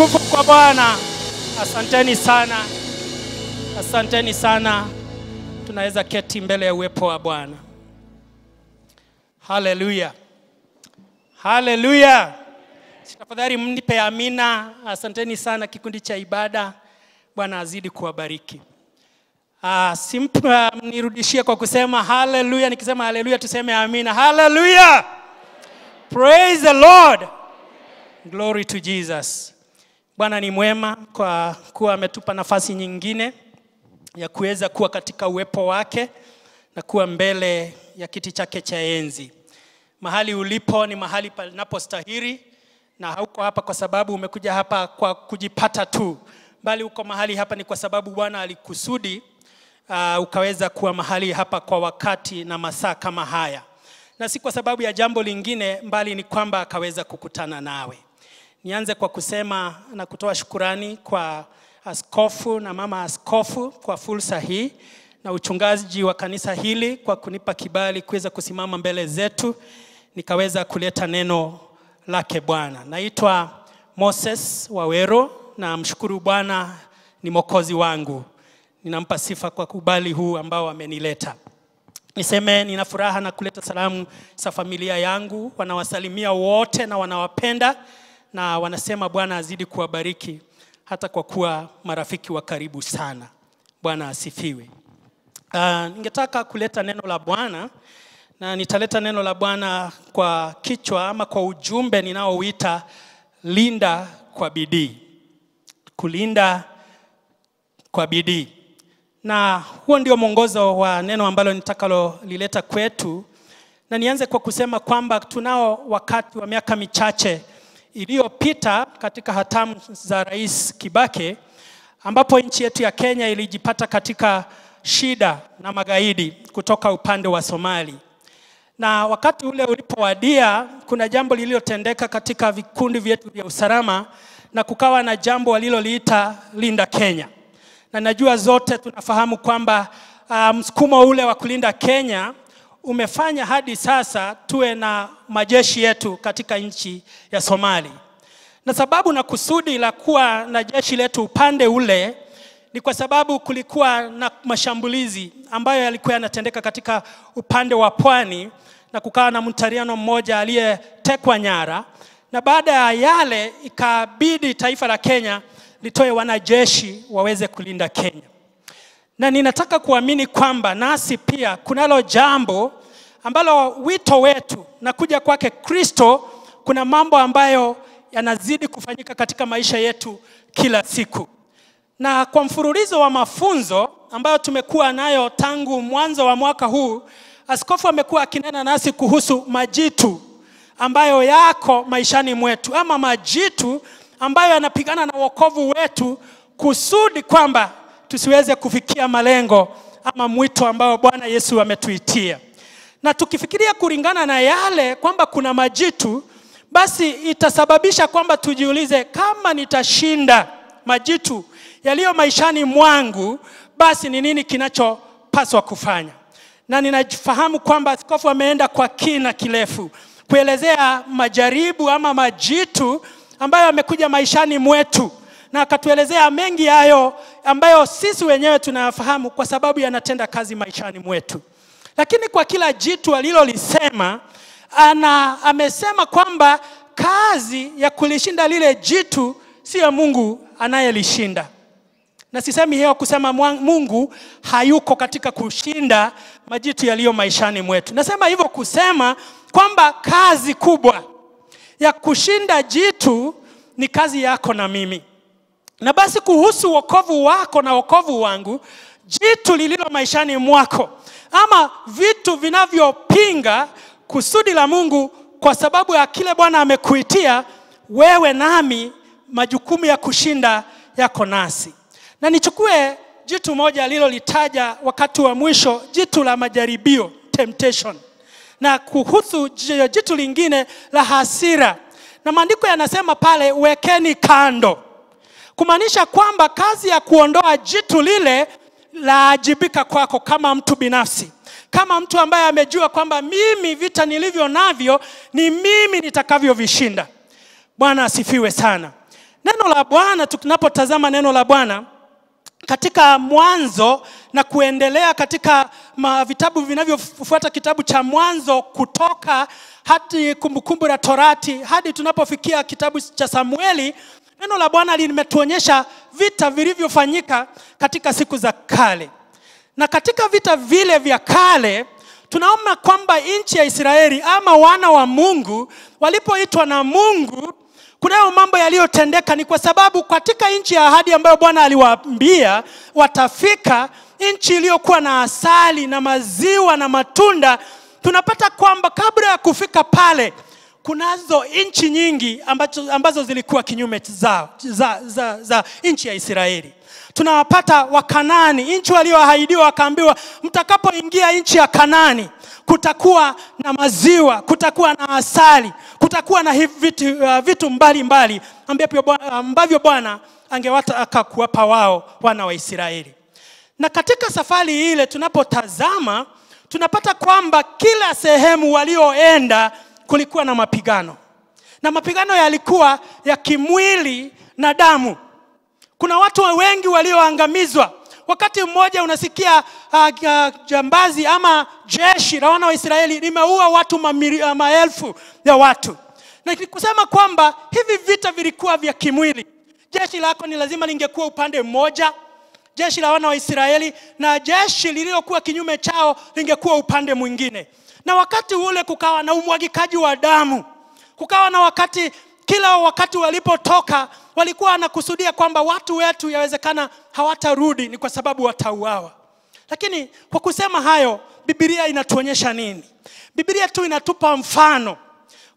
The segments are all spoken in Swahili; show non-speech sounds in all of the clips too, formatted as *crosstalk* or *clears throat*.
Utukufu kwa Bwana. Asanteni sana, asanteni sana. Tunaweza keti mbele ya uwepo wa Bwana. Haleluya, haleluya. Tafadhali mnipe amina. Asanteni sana kikundi cha ibada. Bwana azidi kuwabariki. Uh, ah, simpa uh, nirudishie kwa kusema haleluya. Nikisema haleluya, tuseme amina. Haleluya, praise the Lord, glory to Jesus. Bwana ni mwema kwa kuwa ametupa nafasi nyingine ya kuweza kuwa katika uwepo wake na kuwa mbele ya kiti chake cha enzi. Mahali ulipo ni mahali panapostahili, na hauko hapa kwa sababu umekuja hapa kwa kujipata tu, bali uko mahali hapa ni kwa sababu Bwana alikusudi uh, ukaweza kuwa mahali hapa kwa wakati na masaa kama haya, na si kwa sababu ya jambo lingine, bali ni kwamba akaweza kukutana nawe. Nianze kwa kusema na kutoa shukurani kwa askofu na mama askofu kwa fursa hii na uchungaji wa kanisa hili kwa kunipa kibali kuweza kusimama mbele zetu nikaweza kuleta neno lake Bwana. Naitwa Moses Wawero na mshukuru Bwana ni mokozi wangu. Ninampa sifa kwa kubali huu ambao amenileta. Niseme nina furaha na kuleta salamu za familia yangu, wanawasalimia wote na wanawapenda na wanasema Bwana azidi kuwabariki hata kwa kuwa marafiki wa karibu sana. Bwana asifiwe. Uh, ningetaka kuleta neno la Bwana na nitaleta neno la Bwana kwa kichwa ama kwa ujumbe ninaouita linda kwa bidii. Kulinda kwa bidii. Na huo ndio mwongozo wa neno ambalo nitakalolileta kwetu, na nianze kwa kusema kwamba tunao wakati wa miaka michache iliyopita katika hatamu za Rais Kibaki ambapo nchi yetu ya Kenya ilijipata katika shida na magaidi kutoka upande wa Somali. Na wakati ule ulipowadia, kuna jambo lililotendeka katika vikundi vyetu vya usalama na kukawa na jambo waliloliita Linda Kenya, na najua zote tunafahamu kwamba msukumo ah, msukumo ule wa kulinda Kenya umefanya hadi sasa tuwe na majeshi yetu katika nchi ya Somali. Na sababu na kusudi la kuwa na jeshi letu upande ule ni kwa sababu kulikuwa na mashambulizi ambayo yalikuwa yanatendeka katika upande wa pwani na kukawa na mtariano mmoja aliyetekwa nyara, na baada ya yale ikabidi taifa la Kenya litoe wanajeshi waweze kulinda Kenya na ninataka kuamini kwamba nasi pia kunalo jambo ambalo wito wetu na kuja kwake Kristo, kuna mambo ambayo yanazidi kufanyika katika maisha yetu kila siku, na kwa mfululizo wa mafunzo ambayo tumekuwa nayo tangu mwanzo wa mwaka huu, askofu amekuwa akinena nasi kuhusu majitu ambayo yako maishani mwetu ama majitu ambayo yanapigana na wokovu wetu kusudi kwamba tusiweze kufikia malengo ama mwito ambao Bwana Yesu ametuitia. Na tukifikiria kulingana na yale kwamba kuna majitu, basi itasababisha kwamba tujiulize, kama nitashinda majitu yaliyo maishani mwangu, basi ni nini kinachopaswa kufanya? Na ninafahamu kwamba askofu ameenda kwa kina kirefu kuelezea majaribu ama majitu ambayo amekuja maishani mwetu na akatuelezea mengi hayo ambayo sisi wenyewe tunayafahamu kwa sababu yanatenda kazi maishani mwetu. Lakini kwa kila jitu alilolisema ana amesema kwamba kazi ya kulishinda lile jitu siyo Mungu anayelishinda. Na sisemi hiyo kusema Mungu hayuko katika kushinda majitu yaliyo maishani mwetu. Nasema hivyo kusema kwamba kazi kubwa ya kushinda jitu ni kazi yako na mimi. Na basi kuhusu wokovu wako na wokovu wangu, jitu lililo maishani mwako, ama vitu vinavyopinga kusudi la Mungu kwa sababu ya kile Bwana amekuitia wewe nami, majukumu ya kushinda yako nasi. Na nichukue jitu moja alilolitaja wakati wa mwisho, jitu la majaribio, temptation, na kuhusu jitu lingine la hasira, na maandiko yanasema pale, wekeni kando kumaanisha kwamba kazi ya kuondoa jitu lile laajibika kwako kama mtu binafsi kama mtu ambaye amejua kwamba mimi vita nilivyo navyo ni mimi nitakavyovishinda bwana asifiwe sana neno la bwana tunapotazama neno la bwana katika mwanzo na kuendelea katika vitabu vinavyofuata kitabu cha mwanzo kutoka hadi kumbukumbu la torati hadi tunapofikia kitabu cha samueli Neno la Bwana limetuonyesha vita vilivyofanyika katika siku za kale, na katika vita vile vya kale tunaona kwamba nchi ya Israeli ama wana wa Mungu walipoitwa na Mungu, kunayo mambo yaliyotendeka. Ni kwa sababu katika nchi ya ahadi ambayo Bwana aliwaambia watafika, nchi iliyokuwa na asali na maziwa na matunda, tunapata kwamba kabla ya kufika pale kunazo nchi nyingi ambazo, ambazo zilikuwa kinyume za, za, za, za nchi ya Israeli. Tunawapata wakanani nchi waliohaidiwa wakaambiwa mtakapoingia nchi ya kanani kutakuwa na maziwa, kutakuwa na asali, kutakuwa na vitu, uh, vitu mbalimbali ambavyo Bwana angewataka kuwapa wao wana wa Israeli. Na katika safari ile tunapotazama tunapata kwamba kila sehemu walioenda kulikuwa na mapigano na mapigano yalikuwa ya kimwili na damu kuna watu wengi walioangamizwa wakati mmoja unasikia uh, uh, jambazi ama jeshi la wana wa israeli limeua watu mamiri, uh, ah, maelfu ya watu na kusema kwamba hivi vita vilikuwa vya kimwili jeshi lako ni lazima lingekuwa upande mmoja jeshi la wana wa israeli na jeshi lililokuwa kinyume chao lingekuwa upande mwingine na wakati ule kukawa na umwagikaji wa damu kukawa na wakati kila wakati walipotoka walikuwa wanakusudia kwamba watu wetu yawezekana hawatarudi ni kwa sababu watauawa lakini kwa kusema hayo bibilia inatuonyesha nini bibilia tu inatupa mfano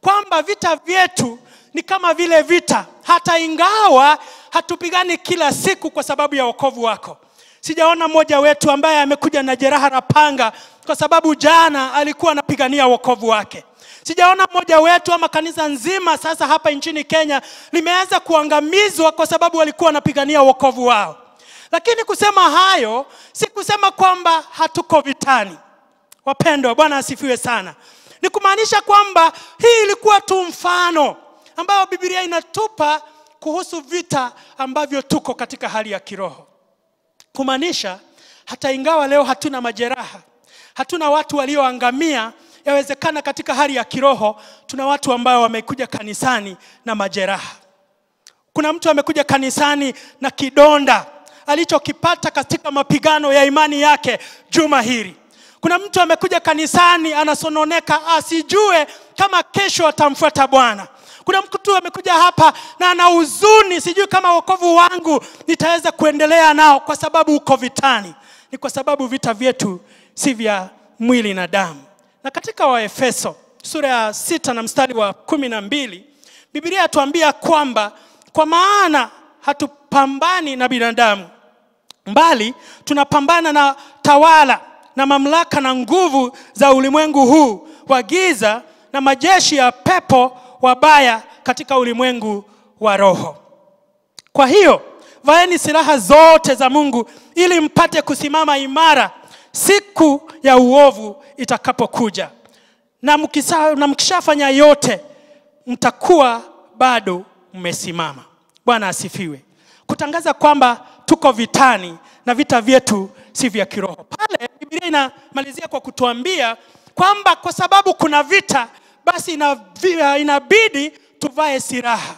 kwamba vita vyetu ni kama vile vita hata ingawa hatupigani kila siku kwa sababu ya wokovu wako sijaona mmoja wetu ambaye amekuja na jeraha la panga kwa sababu jana alikuwa anapigania wokovu wake sijaona mmoja wetu ama kanisa nzima sasa hapa nchini kenya limeweza kuangamizwa kwa sababu walikuwa wanapigania wokovu wao lakini kusema hayo si kusema kwamba hatuko vitani wapendwa bwana asifiwe sana ni kumaanisha kwamba hii ilikuwa tu mfano ambayo bibilia inatupa kuhusu vita ambavyo tuko katika hali ya kiroho Kumaanisha hata ingawa leo hatuna majeraha, hatuna watu walioangamia, yawezekana katika hali ya kiroho tuna watu ambao wamekuja kanisani na majeraha. Kuna mtu amekuja kanisani na kidonda alichokipata katika mapigano ya imani yake juma hili. Kuna mtu amekuja kanisani anasononeka, asijue kama kesho atamfuata Bwana kuna mtu amekuja hapa na ana huzuni sijui kama wokovu wangu nitaweza kuendelea nao kwa sababu uko vitani ni kwa sababu vita vyetu si vya mwili na damu na katika waefeso sura ya sita na mstari wa kumi na mbili bibilia yatuambia kwamba kwa maana hatupambani na binadamu mbali tunapambana na tawala na mamlaka na nguvu za ulimwengu huu wa giza na majeshi ya pepo wabaya katika ulimwengu wa roho kwa hiyo vaeni silaha zote za mungu ili mpate kusimama imara siku ya uovu itakapokuja na, na mkishafanya yote mtakuwa bado mmesimama bwana asifiwe kutangaza kwamba tuko vitani na vita vyetu si vya kiroho pale biblia inamalizia kwa kutuambia kwamba kwa sababu kuna vita basi eh, inabidi tuvae silaha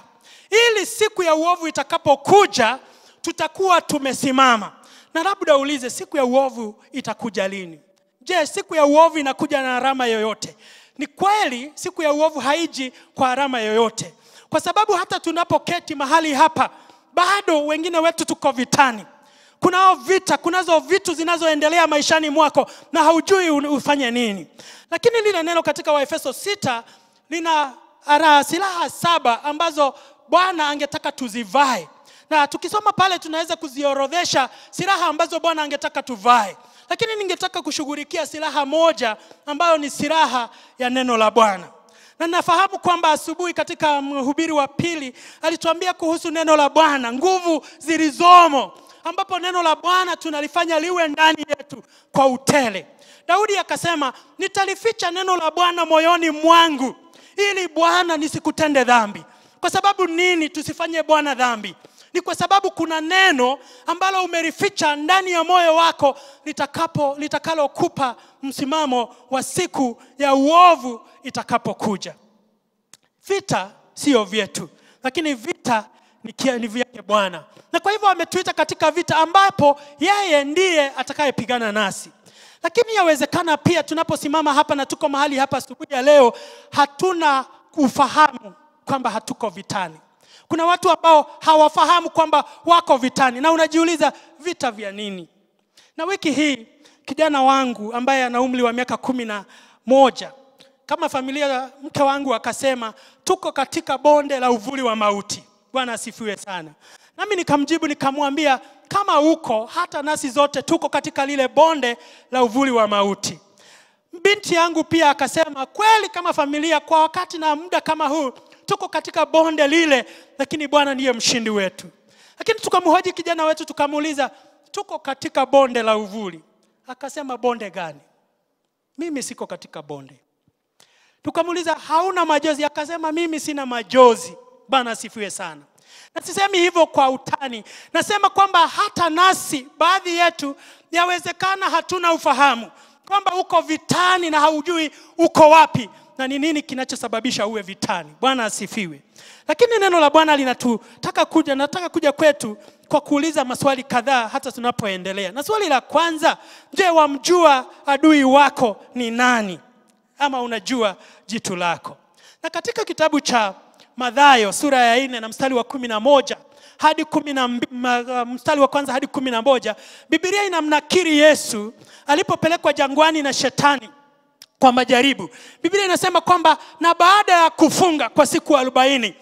ili siku ya uovu itakapokuja tutakuwa tumesimama na labda ulize siku ya uovu itakuja lini je siku ya uovu inakuja na arama yoyote ni kweli siku ya uovu haiji kwa arama yoyote kwa sababu hata tunapoketi mahali hapa bado wengine wetu tuko vitani kunao vita kunazo vitu zinazoendelea maishani mwako na haujui ufanye nini lakini lile neno katika waefeso sita lina silaha saba ambazo bwana angetaka tuzivae na tukisoma pale tunaweza kuziorodhesha silaha ambazo bwana angetaka tuvae lakini ningetaka kushughulikia silaha moja ambayo ni silaha ya neno la bwana na nafahamu kwamba asubuhi katika mhubiri wa pili alituambia kuhusu neno la bwana nguvu zilizomo ambapo neno la Bwana tunalifanya liwe ndani yetu kwa utele. Daudi akasema, nitalificha neno la Bwana moyoni mwangu ili Bwana nisikutende dhambi. Kwa sababu nini tusifanye Bwana dhambi? Ni kwa sababu kuna neno ambalo umelificha ndani ya moyo wako litakapo litakalokupa msimamo wa siku ya uovu itakapokuja. Vita sio vyetu, lakini vita ni kialivu yake Bwana. Na kwa hivyo ametuita katika vita ambapo yeye ndiye atakayepigana nasi. Lakini yawezekana pia tunaposimama hapa na tuko mahali hapa asubuhi ya leo, hatuna kufahamu kwamba hatuko vitani. Kuna watu ambao hawafahamu kwamba wako vitani, na unajiuliza vita vya nini? Na wiki hii kijana wangu ambaye ana umri wa miaka kumi na moja kama familia, mke wangu akasema tuko katika bonde la uvuli wa mauti. Bwana asifiwe sana. Nami nikamjibu nikamwambia, kama uko hata nasi zote tuko katika lile bonde la uvuli wa mauti. Binti yangu pia akasema, kweli kama familia kwa wakati na muda kama huu tuko katika bonde lile, lakini Bwana ndiye mshindi wetu. Lakini tukamhoji kijana wetu tukamuuliza, tuko katika bonde la uvuli. Akasema, bonde gani? Mimi siko katika bonde. Tukamuuliza, hauna majozi? Akasema, mimi sina majozi. Bwana asifiwe sana. Na sisemi hivyo kwa utani, nasema kwamba hata nasi baadhi yetu yawezekana hatuna ufahamu kwamba uko vitani na haujui uko wapi na ni nini kinachosababisha uwe vitani. Bwana asifiwe. Lakini neno la Bwana linatutaka kuja, nataka kuja kwetu kwa kuuliza maswali kadhaa hata tunapoendelea. Na swali la kwanza, je, wamjua adui wako ni nani, ama unajua jitu lako? Na katika kitabu cha madhayo sura ya nne na mstari wa kumi na moja hadi kumi na uh, mstari wa kwanza hadi kumi na moja Biblia inamnakiri Yesu alipopelekwa jangwani na shetani kwa majaribu. Biblia inasema kwamba na baada ya kufunga kwa siku arobaini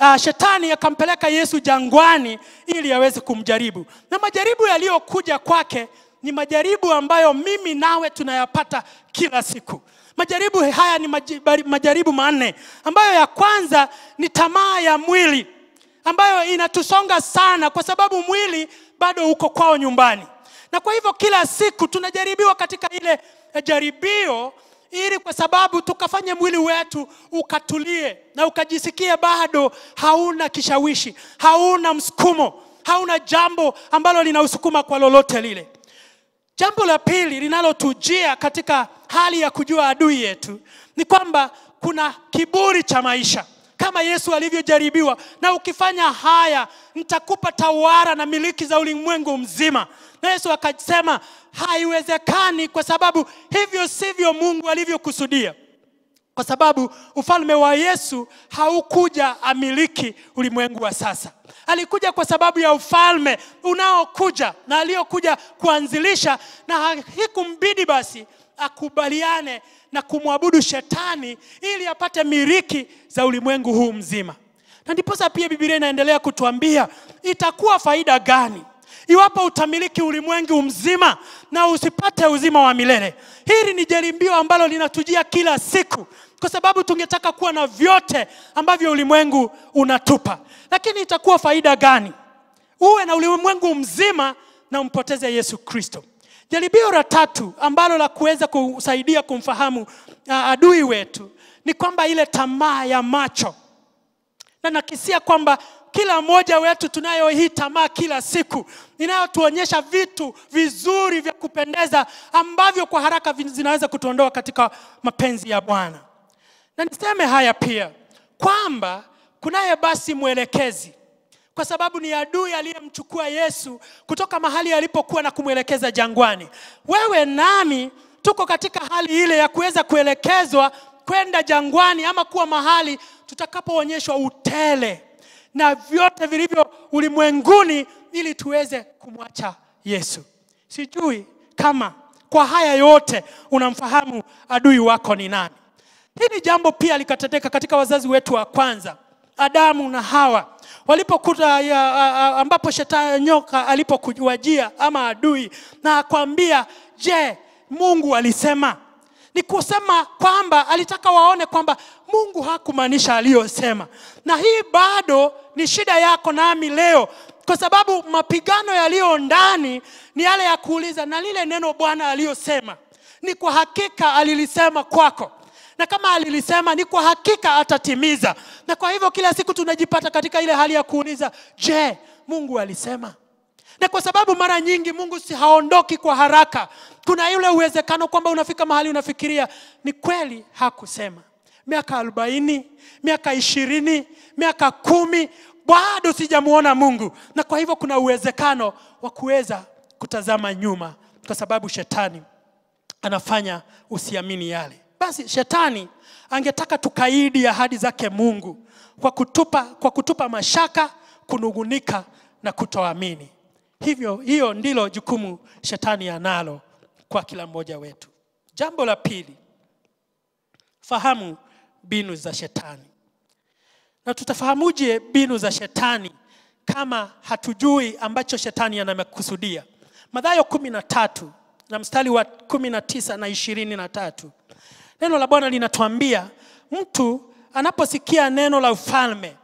uh, shetani akampeleka Yesu jangwani ili aweze kumjaribu, na majaribu yaliyokuja kwake ni majaribu ambayo mimi nawe tunayapata kila siku. Majaribu haya ni majaribu manne, ambayo ya kwanza ni tamaa ya mwili ambayo inatusonga sana, kwa sababu mwili bado uko kwao nyumbani, na kwa hivyo kila siku tunajaribiwa katika ile eh, jaribio ili kwa sababu tukafanye mwili wetu ukatulie na ukajisikia bado hauna kishawishi, hauna msukumo, hauna jambo ambalo linausukuma kwa lolote lile. Jambo la pili linalotujia katika hali ya kujua adui yetu ni kwamba kuna kiburi cha maisha kama Yesu alivyojaribiwa, na ukifanya haya nitakupa tawara na miliki za ulimwengu mzima. Na Yesu akasema haiwezekani, kwa sababu hivyo sivyo Mungu alivyokusudia kwa sababu ufalme wa yesu haukuja amiliki ulimwengu wa sasa alikuja kwa sababu ya ufalme unaokuja na aliyokuja kuanzilisha na hikumbidi basi akubaliane na kumwabudu shetani ili apate miliki za ulimwengu huu mzima na ndiposa pia bibilia inaendelea kutuambia itakuwa faida gani iwapo utamiliki ulimwengu mzima na usipate uzima wa milele hili ni jarimbio ambalo linatujia kila siku kwa sababu tungetaka kuwa na vyote ambavyo ulimwengu unatupa lakini itakuwa faida gani uwe na ulimwengu mzima na umpoteze yesu kristo jaribio la tatu ambalo la kuweza kusaidia kumfahamu uh, adui wetu ni kwamba ile tamaa ya macho na nakisia kwamba kila mmoja wetu tunayo hii tamaa kila siku inayotuonyesha vitu vizuri vya kupendeza ambavyo kwa haraka zinaweza kutuondoa katika mapenzi ya bwana na niseme haya pia kwamba kunaye basi mwelekezi, kwa sababu ni adui aliyemchukua Yesu kutoka mahali alipokuwa na kumwelekeza jangwani. Wewe nami tuko katika hali ile ya kuweza kuelekezwa kwenda jangwani ama kuwa mahali tutakapoonyeshwa utele na vyote vilivyo ulimwenguni ili tuweze kumwacha Yesu. Sijui kama kwa haya yote unamfahamu adui wako ni nani. Hili jambo pia likatendeka katika wazazi wetu wa kwanza, Adamu na Hawa walipokuta ambapo shetani nyoka alipokuwajia ama adui na akwambia, je, Mungu alisema? Ni kusema kwamba alitaka waone kwamba Mungu hakumaanisha aliyosema, na hii bado ni shida yako nami leo, kwa sababu mapigano yaliyo ndani ni yale ya kuuliza, na lile neno Bwana aliyosema, ni kwa hakika alilisema kwako na kama alilisema ni kwa hakika atatimiza na kwa hivyo kila siku tunajipata katika ile hali ya kuuliza je mungu alisema na kwa sababu mara nyingi mungu si haondoki kwa haraka kuna yule uwezekano kwamba unafika mahali unafikiria ni kweli hakusema miaka arobaini miaka ishirini miaka kumi bado sijamuona mungu na kwa hivyo kuna uwezekano wa kuweza kutazama nyuma kwa sababu shetani anafanya usiamini yale basi shetani angetaka tukaidi ahadi zake Mungu kwa kutupa, kwa kutupa mashaka, kunugunika na kutoamini. Hivyo hiyo ndilo jukumu shetani analo kwa kila mmoja wetu. Jambo la pili, fahamu binu za shetani. Na tutafahamuje binu za shetani kama hatujui ambacho shetani anamekusudia? madhayo kumi na tatu na mstari wa kumi na tisa na ishirini na tatu Neno la Bwana linatuambia mtu anaposikia neno la ufalme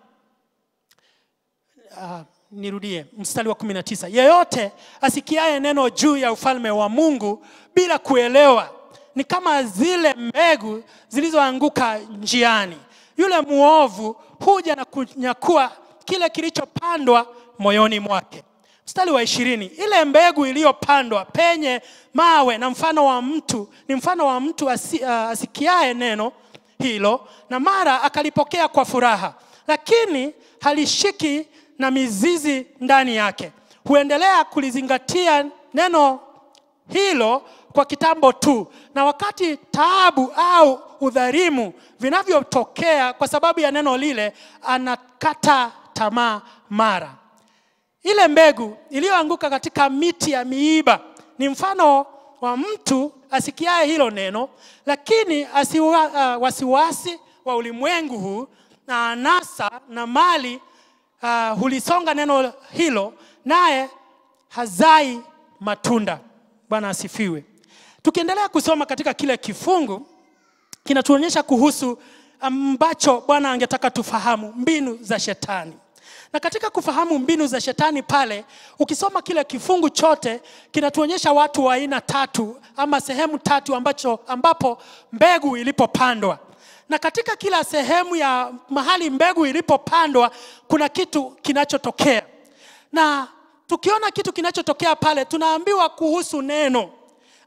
uh, nirudie mstari wa 19 yeyote asikiaye neno juu ya ufalme wa mungu bila kuelewa ni kama zile mbegu zilizoanguka njiani yule muovu huja na kunyakua kile kilichopandwa moyoni mwake mstari wa ishirini ile mbegu iliyopandwa penye mawe na mfano wa mtu ni mfano wa mtu asi, uh, asikiae neno hilo na mara akalipokea kwa furaha lakini halishiki na mizizi ndani yake huendelea kulizingatia neno hilo kwa kitambo tu na wakati taabu au udharimu vinavyotokea kwa sababu ya neno lile anakata tamaa mara ile mbegu iliyoanguka katika miti ya miiba ni mfano wa mtu asikiaye hilo neno, lakini asiwa, uh, wasiwasi wa ulimwengu huu na anasa na mali uh, hulisonga neno hilo, naye hazai matunda. Bwana asifiwe. Tukiendelea kusoma katika kile kifungu kinatuonyesha kuhusu ambacho Bwana angetaka tufahamu, mbinu za shetani. Na katika kufahamu mbinu za shetani pale, ukisoma kile kifungu chote kinatuonyesha watu wa aina tatu ama sehemu tatu ambacho, ambapo mbegu ilipopandwa na katika kila sehemu ya mahali mbegu ilipopandwa kuna kitu kinachotokea. Na tukiona kitu kinachotokea pale, tunaambiwa kuhusu neno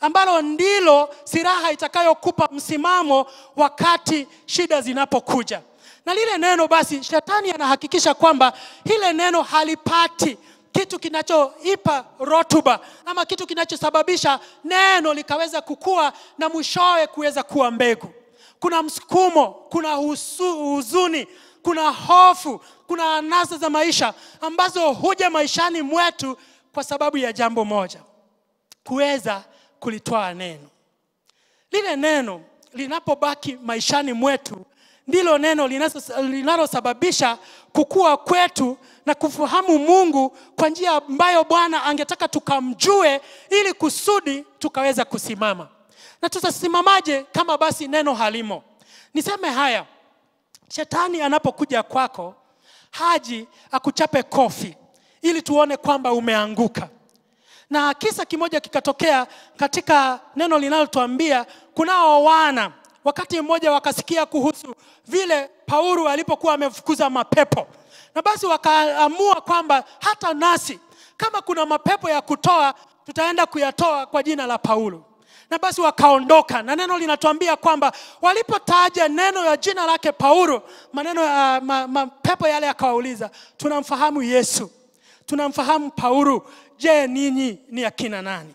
ambalo ndilo silaha itakayokupa msimamo wakati shida zinapokuja na lile neno basi shetani anahakikisha kwamba hile neno halipati kitu kinachoipa rotuba ama kitu kinachosababisha neno likaweza kukua na mwishowe kuweza kuwa mbegu kuna msukumo kuna huzuni kuna hofu kuna anasa za maisha ambazo huja maishani mwetu kwa sababu ya jambo moja kuweza kulitwaa neno lile neno linapobaki maishani mwetu ndilo neno linalosababisha kukua kwetu na kufahamu mungu kwa njia ambayo bwana angetaka tukamjue ili kusudi tukaweza kusimama na tutasimamaje kama basi neno halimo niseme haya shetani anapokuja kwako haji akuchape kofi ili tuone kwamba umeanguka na kisa kimoja kikatokea katika neno linalotuambia kunao wana wakati mmoja wakasikia kuhusu vile paulo alipokuwa amefukuza mapepo na basi wakaamua kwamba hata nasi kama kuna mapepo ya kutoa tutaenda kuyatoa kwa jina la paulo na basi wakaondoka na neno linatuambia kwamba walipotaja neno ya jina lake paulo maneno ya ma, mapepo yale yakawauliza tunamfahamu yesu tunamfahamu paulo je ninyi ni akina nani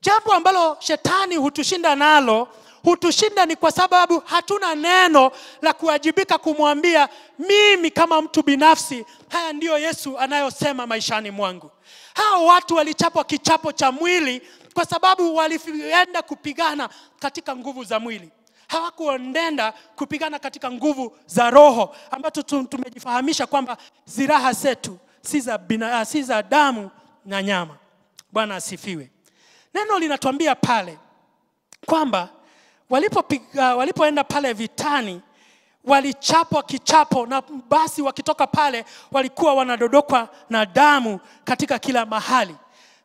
jambo ambalo shetani hutushinda nalo hutushinda ni kwa sababu hatuna neno la kuwajibika kumwambia mimi kama mtu binafsi, haya ndiyo Yesu anayosema maishani mwangu. Hao watu walichapwa kichapo cha mwili kwa sababu walienda kupigana katika nguvu za mwili hawakuendenda kupigana katika nguvu za roho ambazo tumejifahamisha kwamba ziraha zetu si za, ah, si za damu na nyama bwana asifiwe neno linatuambia pale kwamba walipopiga, walipoenda pale vitani walichapwa kichapo na basi wakitoka pale walikuwa wanadodokwa na damu katika kila mahali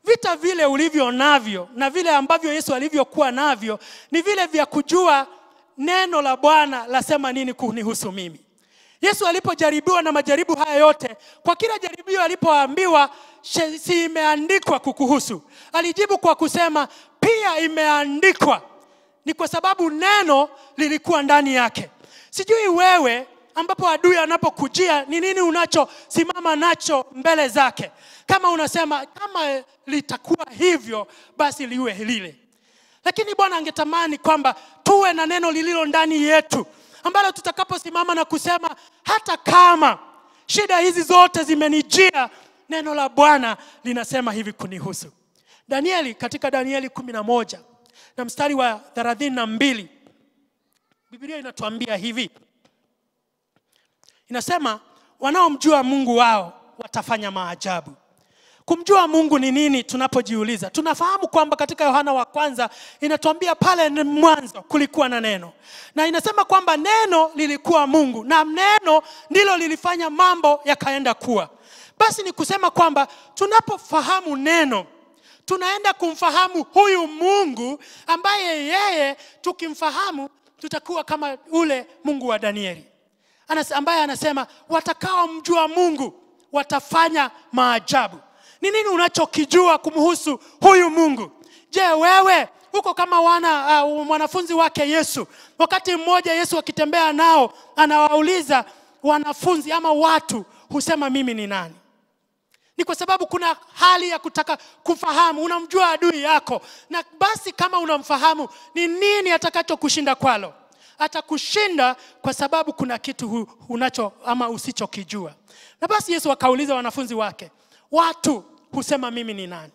vita vile ulivyo navyo na vile ambavyo yesu alivyokuwa navyo ni vile vya kujua neno la bwana lasema nini kunihusu mimi yesu alipojaribiwa na majaribu haya yote kwa kila jaribio alipoambiwa si imeandikwa kukuhusu alijibu kwa kusema pia imeandikwa ni kwa sababu neno lilikuwa ndani yake sijui wewe ambapo adui anapokujia ni nini unachosimama nacho mbele zake kama unasema kama litakuwa hivyo basi liwe lile lakini bwana angetamani kwamba tuwe na neno lililo ndani yetu ambalo tutakaposimama na kusema hata kama shida hizi zote zimenijia neno la bwana linasema hivi kunihusu danieli katika danieli kumi na moja na mstari wa thelathini na mbili biblia inatuambia hivi inasema wanaomjua mungu wao watafanya maajabu kumjua mungu ni nini tunapojiuliza tunafahamu kwamba katika yohana wa kwanza inatuambia pale mwanzo kulikuwa na neno na inasema kwamba neno lilikuwa mungu na neno ndilo lilifanya mambo yakaenda kuwa basi ni kusema kwamba tunapofahamu neno tunaenda kumfahamu huyu Mungu ambaye yeye tukimfahamu tutakuwa kama ule Mungu wa Danieli Anas, ambaye anasema watakaomjua Mungu watafanya maajabu. Ni nini unachokijua kumhusu huyu Mungu? Je, wewe huko kama wana uh, mwanafunzi wake Yesu? Wakati mmoja Yesu akitembea nao anawauliza wanafunzi ama watu husema mimi ni nani? kwa sababu kuna hali ya kutaka kufahamu unamjua adui yako na basi kama unamfahamu ni nini atakachokushinda kwalo atakushinda kwa sababu kuna kitu unacho ama usichokijua na basi yesu akauliza wanafunzi wake watu husema mimi ni nani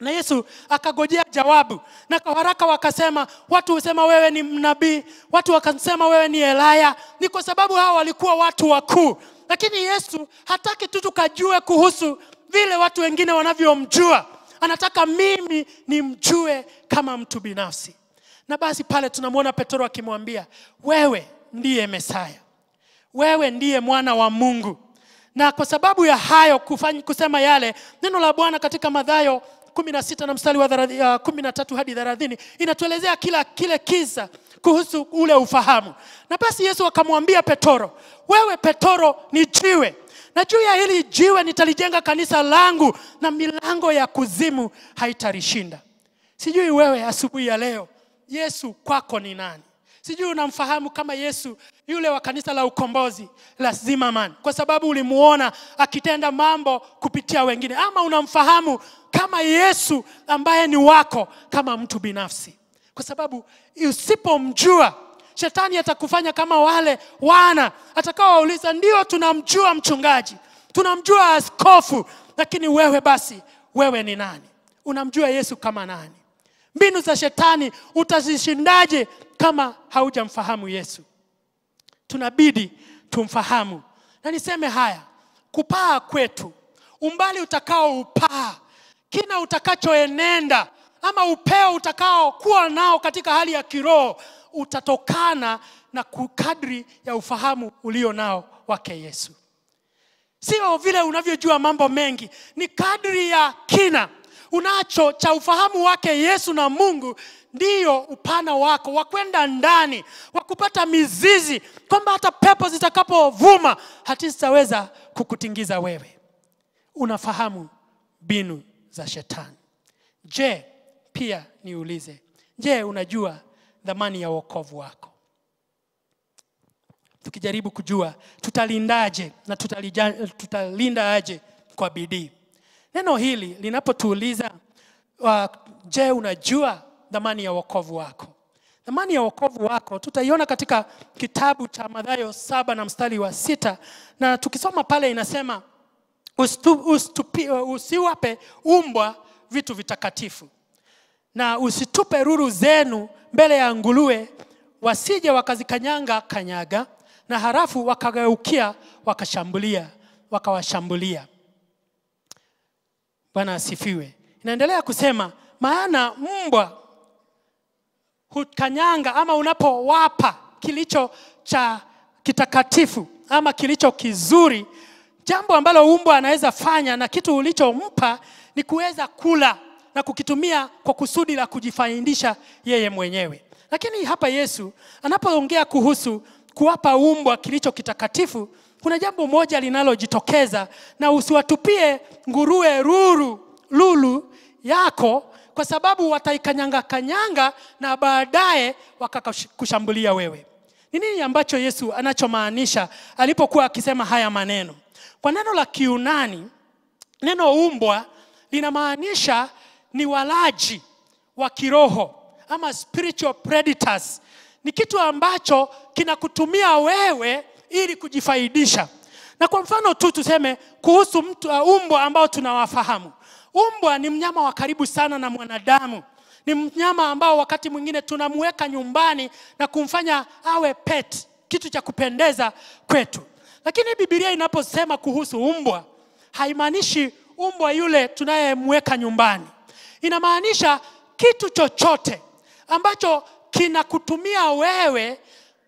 na yesu akagojea jawabu na kwa haraka wakasema watu husema wewe ni mnabii watu wakasema wewe ni elaya ni kwa sababu hawa walikuwa watu wakuu lakini yesu hataki tu tukajue kuhusu vile watu wengine wanavyomjua anataka mimi nimjue kama mtu binafsi na basi pale tunamwona petero akimwambia wewe ndiye mesaya wewe ndiye mwana wa mungu na kwa sababu ya hayo kufanya, kusema yale neno la bwana katika madhayo kumi na mstari wa 13 uh, hadi 30 inatuelezea kila kile kisa kuhusu ule ufahamu na basi yesu akamwambia petoro wewe Petoro ni jiwe na juu ya hili jiwe nitalijenga kanisa langu na milango ya kuzimu haitalishinda. Sijui wewe asubuhi ya leo, Yesu kwako ni nani? Sijui unamfahamu kama Yesu yule wa kanisa la ukombozi la Zimmerman, kwa sababu ulimuona akitenda mambo kupitia wengine, ama unamfahamu kama Yesu ambaye ni wako kama mtu binafsi, kwa sababu usipomjua shetani atakufanya kama wale wana atakaowauliza ndio tunamjua mchungaji tunamjua askofu lakini wewe basi wewe ni nani unamjua yesu kama nani mbinu za shetani utazishindaje kama haujamfahamu yesu tunabidi tumfahamu na niseme haya kupaa kwetu umbali utakaoupaa kina utakachoenenda ama upeo utakaokuwa nao katika hali ya kiroho utatokana na kadri ya ufahamu ulio nao wake Yesu. Sio vile unavyojua mambo mengi, ni kadri ya kina unacho cha ufahamu wake Yesu na Mungu, ndiyo upana wako wa kwenda ndani, wa kupata mizizi, kwamba hata pepo zitakapovuma zitaweza kukutingiza wewe. Unafahamu mbinu za Shetani. Je, pia niulize, je, unajua dhamani ya wokovu wako tukijaribu kujua tutalindaje na tutalinda aje kwa bidii neno hili linapotuuliza uh, je unajua dhamani ya wokovu wako dhamani ya wokovu wako tutaiona katika kitabu cha madhayo saba na mstari wa sita na tukisoma pale inasema ustu, ustupi, usiwape umbwa vitu vitakatifu na usitupe ruru zenu mbele ya nguruwe, wasije wakazikanyanga kanyaga, na harafu wakageukia wakashambulia, wakawashambulia. Bwana asifiwe. Inaendelea kusema, maana mbwa hukanyanga, ama unapowapa kilicho cha kitakatifu ama kilicho kizuri, jambo ambalo umbwa anaweza fanya na kitu ulichompa ni kuweza kula na kukitumia kwa kusudi la kujifaidisha yeye mwenyewe. Lakini hapa Yesu anapoongea kuhusu kuwapa umbwa kilicho kitakatifu, kuna jambo moja linalojitokeza, na usiwatupie nguruwe ruru lulu yako, kwa sababu wataikanyanga kanyanga na baadaye wakakushambulia wewe. Ni nini ambacho Yesu anachomaanisha alipokuwa akisema haya maneno? Kwa neno la Kiunani, neno umbwa linamaanisha ni walaji wa kiroho ama spiritual predators ni kitu ambacho kinakutumia wewe ili kujifaidisha na kwa mfano tu tuseme kuhusu mtu uh, umbwa ambao tunawafahamu umbwa ni mnyama wa karibu sana na mwanadamu ni mnyama ambao wakati mwingine tunamweka nyumbani na kumfanya awe pet kitu cha kupendeza kwetu lakini bibilia inaposema kuhusu umbwa haimaanishi umbwa yule tunayemweka nyumbani Inamaanisha kitu chochote ambacho kinakutumia wewe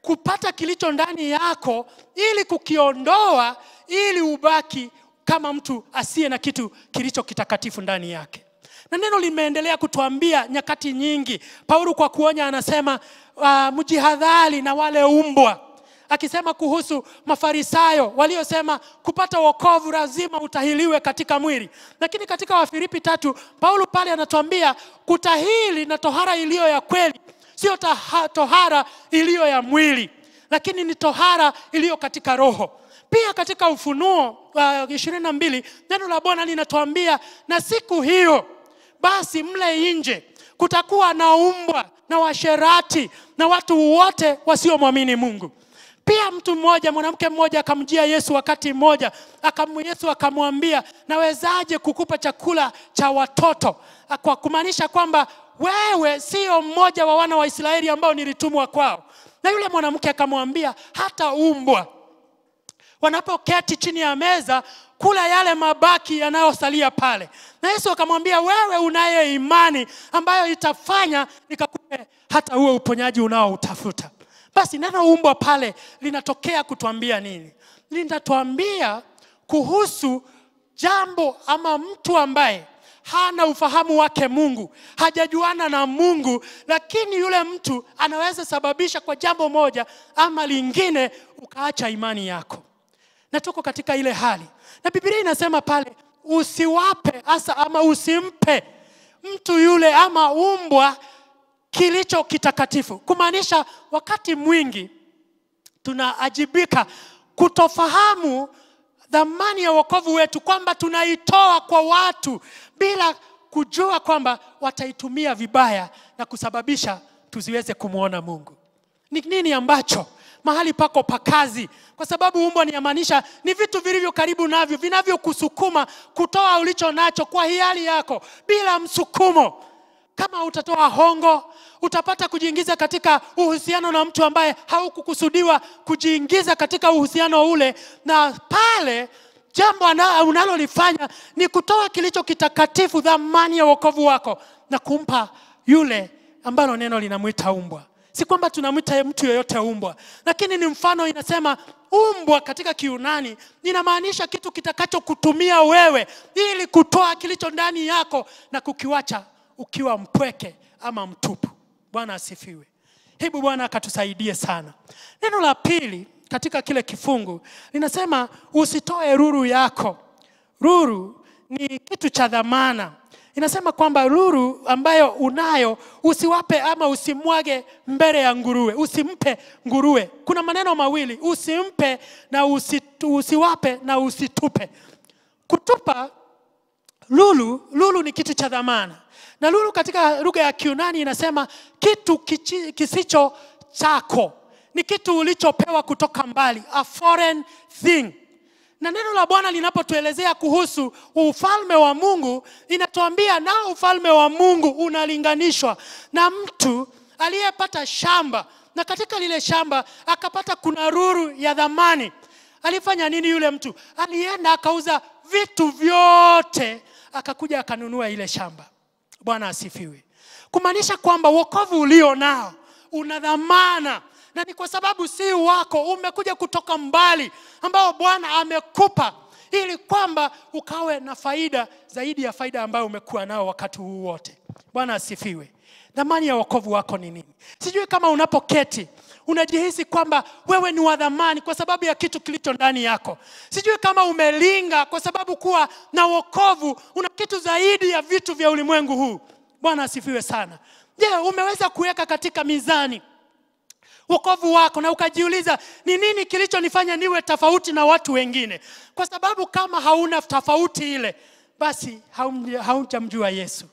kupata kilicho ndani yako ili kukiondoa ili ubaki kama mtu asiye na kitu kilicho kitakatifu ndani yake na neno limeendelea kutuambia nyakati nyingi paulo kwa kuonya anasema uh, mjihadhari na wale umbwa akisema kuhusu mafarisayo waliosema kupata wokovu lazima utahiliwe katika mwili lakini katika wafilipi tatu paulo pale anatuambia kutahili na tohara iliyo ya kweli sio tohara iliyo ya mwili lakini ni tohara iliyo katika roho pia katika ufunuo wa uh, ishirini na mbili neno la bwana linatuambia na siku hiyo basi mle nje kutakuwa na umbwa na washerati na watu wote wasiomwamini mungu pia mtu mmoja, mwanamke mmoja akamjia Yesu wakati mmoja, Yesu akamwambia, nawezaje kukupa chakula cha watoto? Kwa kumaanisha kwamba wewe sio mmoja wa wana wa Israeli ambao nilitumwa kwao. Na yule mwanamke akamwambia, hata umbwa wanapoketi chini ya meza kula yale mabaki yanayosalia pale. Na Yesu akamwambia, wewe unaye imani ambayo itafanya nikakupe hata huo uponyaji unaoutafuta basi umbwa pale linatokea kutuambia nini linatuambia kuhusu jambo ama mtu ambaye hana ufahamu wake mungu hajajuana na mungu lakini yule mtu anaweza sababisha kwa jambo moja ama lingine ukaacha imani yako na tuko katika ile hali na bibilia inasema pale usiwape hasa ama usimpe mtu yule ama umbwa kilicho kitakatifu kumaanisha wakati mwingi tunaajibika kutofahamu dhamani ya wokovu wetu kwamba tunaitoa kwa watu bila kujua kwamba wataitumia vibaya na kusababisha tusiweze kumwona mungu ni nini ambacho mahali pako pa kazi kwa sababu umbo niamaanisha ni vitu vilivyo karibu navyo vinavyokusukuma kutoa ulicho nacho kwa hiari yako bila msukumo kama utatoa hongo utapata kujiingiza katika uhusiano na mtu ambaye haukukusudiwa kujiingiza katika uhusiano ule na pale jambo unalolifanya ni kutoa kilicho kitakatifu dhamani ya wokovu wako na kumpa yule ambalo neno linamwita umbwa si kwamba tunamwita mtu yoyote umbwa lakini ni mfano inasema umbwa katika kiunani inamaanisha kitu kitakachokutumia wewe ili kutoa kilicho ndani yako na kukiwacha ukiwa mpweke ama mtupu. Bwana asifiwe. Hebu Bwana akatusaidie sana. Neno la pili katika kile kifungu linasema usitoe ruru yako. Ruru ni kitu cha dhamana. Inasema kwamba ruru ambayo unayo usiwape ama usimwage mbele ya nguruwe, usimpe nguruwe. Kuna maneno mawili, usimpe na usi, usiwape na usitupe. Kutupa Lulu, lulu ni kitu cha dhamana, na lulu katika lugha ya Kiunani inasema kitu kichi, kisicho chako, ni kitu ulichopewa kutoka mbali, a foreign thing. Na neno la Bwana linapotuelezea kuhusu ufalme wa Mungu, inatuambia na ufalme wa Mungu unalinganishwa na mtu aliyepata shamba, na katika lile shamba akapata kuna ruru ya dhamani. Alifanya nini yule mtu? Alienda akauza vitu vyote akakuja akanunua ile shamba. Bwana asifiwe. Kumaanisha kwamba wokovu ulio nao una dhamana na ni kwa sababu si wako, umekuja kutoka mbali ambao Bwana amekupa ili kwamba ukawe na faida zaidi ya faida ambayo umekuwa nao wakati huu wote. Bwana asifiwe. Dhamani ya wokovu wako ni nini? Sijui kama unapoketi unajihisi kwamba wewe ni wa dhamani kwa sababu ya kitu kilicho ndani yako sijui kama umelinga kwa sababu kuwa na wokovu una kitu zaidi ya vitu vya ulimwengu huu bwana asifiwe sana je yeah, umeweza kuweka katika mizani wokovu wako na ukajiuliza ni nini kilichonifanya niwe tofauti na watu wengine kwa sababu kama hauna tofauti ile basi haujamjua yesu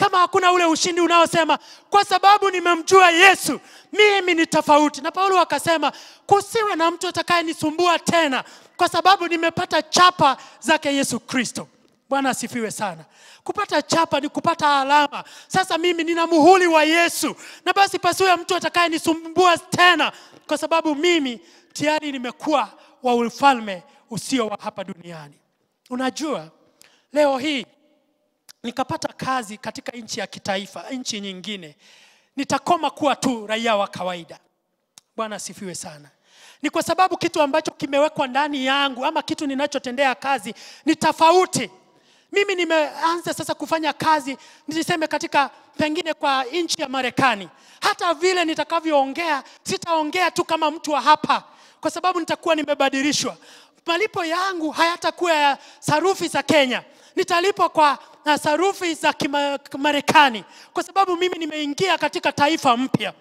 kama hakuna ule ushindi unaosema kwa sababu nimemjua yesu mimi ni tofauti na paulo akasema kusiwe na mtu atakayenisumbua tena kwa sababu nimepata chapa zake yesu kristo bwana asifiwe sana kupata chapa ni kupata alama sasa mimi nina muhuli wa yesu na basi pasiwe mtu atakayenisumbua tena kwa sababu mimi tayari nimekuwa wa ufalme usio wa hapa duniani unajua leo hii nikapata kazi katika nchi ya kitaifa nchi nyingine nitakoma kuwa tu raia wa kawaida bwana asifiwe sana ni kwa sababu kitu ambacho kimewekwa ndani yangu ama kitu ninachotendea kazi ni tofauti mimi nimeanza sasa kufanya kazi niseme katika pengine kwa nchi ya marekani hata vile nitakavyoongea sitaongea tu kama mtu wa hapa kwa sababu nitakuwa nimebadilishwa malipo yangu hayatakuwa ya sarufi za kenya nitalipwa kwa sarufi za kimarekani kwa sababu mimi nimeingia katika taifa mpya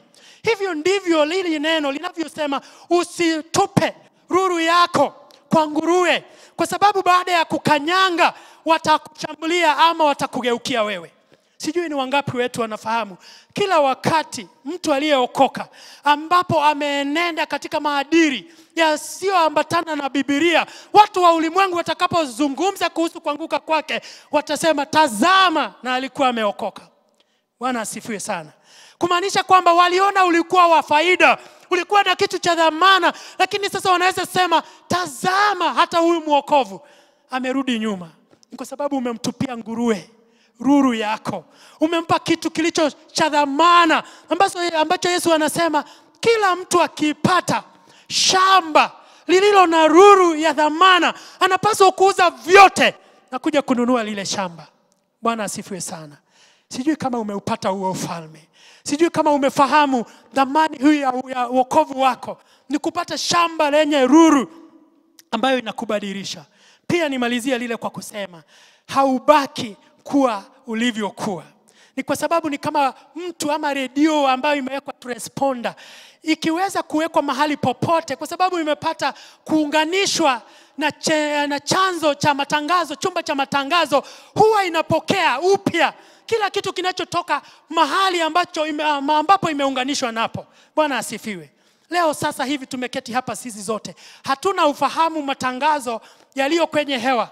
hivyo ndivyo lili neno linavyosema usitupe ruru yako kwa nguruwe kwa sababu baada ya kukanyanga watakushambulia ama watakugeukia wewe Sijui ni wangapi wetu wanafahamu, kila wakati mtu aliyeokoka ambapo ameenenda katika maadili yasiyoambatana na Biblia, watu wa ulimwengu watakapozungumza kuhusu kuanguka kwake watasema, tazama, na alikuwa ameokoka. Bwana asifiwe sana. Kumaanisha kwamba waliona ulikuwa wa faida, ulikuwa na kitu cha dhamana, lakini sasa wanaweza sema, tazama, hata huyu mwokovu amerudi nyuma, ni kwa sababu umemtupia nguruwe ruru yako umempa kitu kilicho cha dhamana ambacho, ambacho yesu anasema kila mtu akipata shamba lililo na ruru ya dhamana anapaswa kuuza vyote na kuja kununua lile shamba bwana asifiwe sana sijui kama umeupata huo ufalme sijui kama umefahamu dhamani hii ya, ya wokovu wako ni kupata shamba lenye ruru ambayo inakubadilisha pia nimalizia lile kwa kusema haubaki kuwa ulivyokuwa ni kwa sababu ni kama mtu ama redio ambayo imewekwa transponder ikiweza kuwekwa mahali popote kwa sababu imepata kuunganishwa na, ch- na chanzo cha matangazo chumba cha matangazo huwa inapokea upya kila kitu kinachotoka mahali ambacho ime, ambapo imeunganishwa napo bwana asifiwe leo sasa hivi tumeketi hapa sisi zote hatuna ufahamu matangazo yaliyo kwenye hewa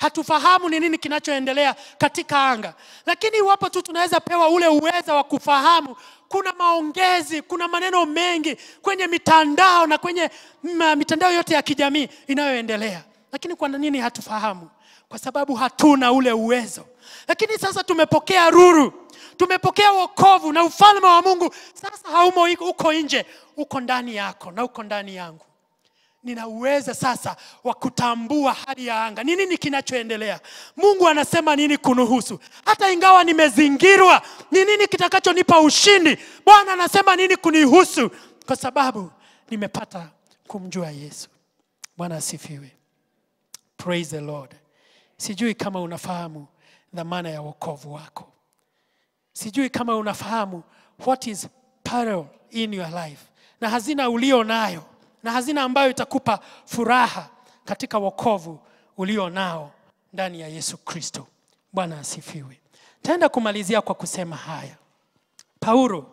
hatufahamu ni nini kinachoendelea katika anga lakini iwapo tu tunaweza pewa ule uweza wa kufahamu kuna maongezi kuna maneno mengi kwenye mitandao na kwenye mm, mitandao yote ya kijamii inayoendelea lakini kwa nini hatufahamu kwa sababu hatuna ule uwezo lakini sasa tumepokea ruru tumepokea wokovu na ufalme wa mungu sasa haumo uko nje uko ndani yako na uko ndani yangu nina uweza sasa wa kutambua hali ya anga, ni nini kinachoendelea, Mungu anasema nini kunuhusu, hata ingawa nimezingirwa, ni nini kitakachonipa ushindi, Bwana anasema nini kunihusu, kwa sababu nimepata kumjua Yesu. Bwana asifiwe, praise the Lord. Sijui kama unafahamu dhamana ya wokovu wako, sijui kama unafahamu what is peril in your life na hazina ulio nayo na hazina ambayo itakupa furaha katika wokovu ulio nao ndani ya Yesu Kristo. Bwana asifiwe. Taenda kumalizia kwa kusema haya. Paulo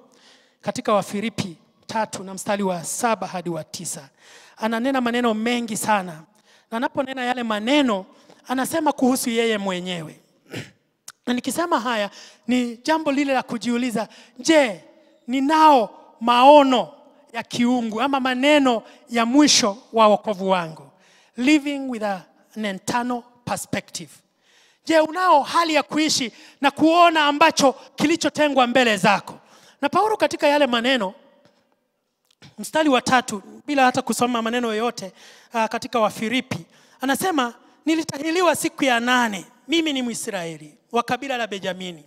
katika Wafilipi tatu na mstari wa saba hadi wa tisa ananena maneno mengi sana, na anaponena yale maneno anasema kuhusu yeye mwenyewe *clears throat* na nikisema haya ni jambo lile la kujiuliza, je, ninao maono ya kiungu ama maneno ya mwisho wa wokovu wangu living with a, an internal perspective je unao hali ya kuishi na kuona ambacho kilichotengwa mbele zako na paulo katika yale maneno mstari wa tatu bila hata kusoma maneno yoyote uh, katika wafilipi anasema nilitahiliwa siku ya nane mimi ni mwisraeli wa kabila la benjamini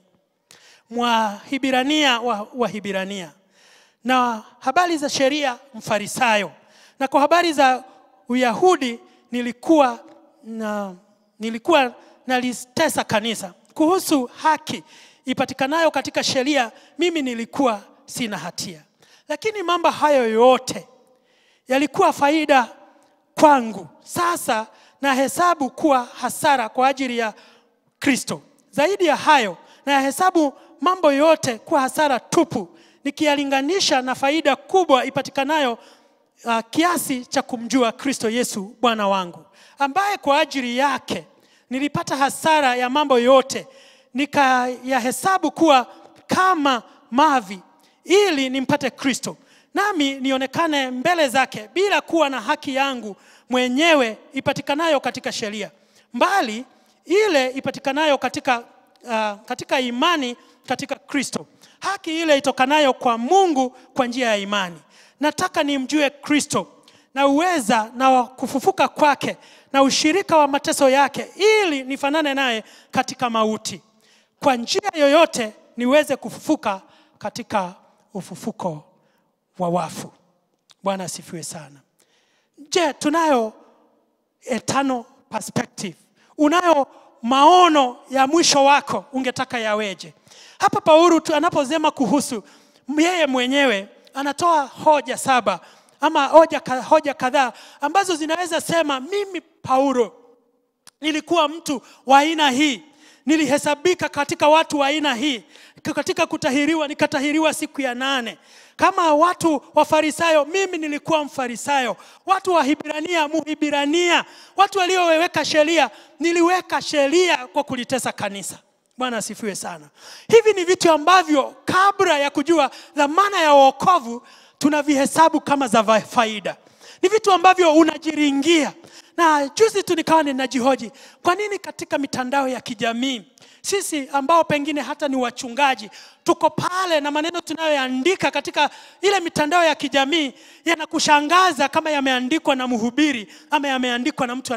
mwahibirania wa, wa hibirania na habari za sheria mfarisayo na kwa habari za uyahudi nilikuwa na nilikuwa nalitesa kanisa kuhusu haki ipatikanayo katika sheria mimi nilikuwa sina hatia lakini mambo hayo yote yalikuwa faida kwangu sasa nahesabu kuwa hasara kwa ajili ya kristo zaidi ya hayo hesabu mambo yote kuwa hasara tupu nikiyalinganisha na faida kubwa ipatikanayo uh, kiasi cha kumjua kristo yesu bwana wangu ambaye kwa ajili yake nilipata hasara ya mambo yote nikayahesabu kuwa kama mavi ili nimpate kristo nami nionekane mbele zake bila kuwa na haki yangu mwenyewe ipatikanayo katika sheria mbali ile ipatikanayo katika, uh, katika imani katika kristo haki ile itokanayo kwa mungu kwa njia ya imani nataka nimjue kristo na uweza na kufufuka kwake na ushirika wa mateso yake ili nifanane naye katika mauti kwa njia yoyote niweze kufufuka katika ufufuko wa wafu bwana asifiwe sana je tunayo eternal eh, perspective unayo maono ya mwisho wako ungetaka yaweje hapa paulo anaposema kuhusu yeye mwenyewe anatoa hoja saba ama hoja, hoja kadhaa ambazo zinaweza sema mimi paulo nilikuwa mtu wa aina hii nilihesabika katika watu wa aina hii katika kutahiriwa nikatahiriwa siku ya nane kama watu wa farisayo mimi nilikuwa mfarisayo watu wa hibrania muhibrania watu walioweweka sheria niliweka sheria kwa kulitesa kanisa bwana asifiwe sana hivi ni vitu ambavyo kabla ya kujua dhamana ya uokovu tunavihesabu kama za faida ni vitu ambavyo unajiringia na juzi tu nikawa ninajihoji, kwa nini katika mitandao ya kijamii sisi ambao pengine hata ni wachungaji tuko pale na maneno tunayoandika katika ile mitandao ya kijamii yanakushangaza kama yameandikwa na mhubiri ama yameandikwa na mtu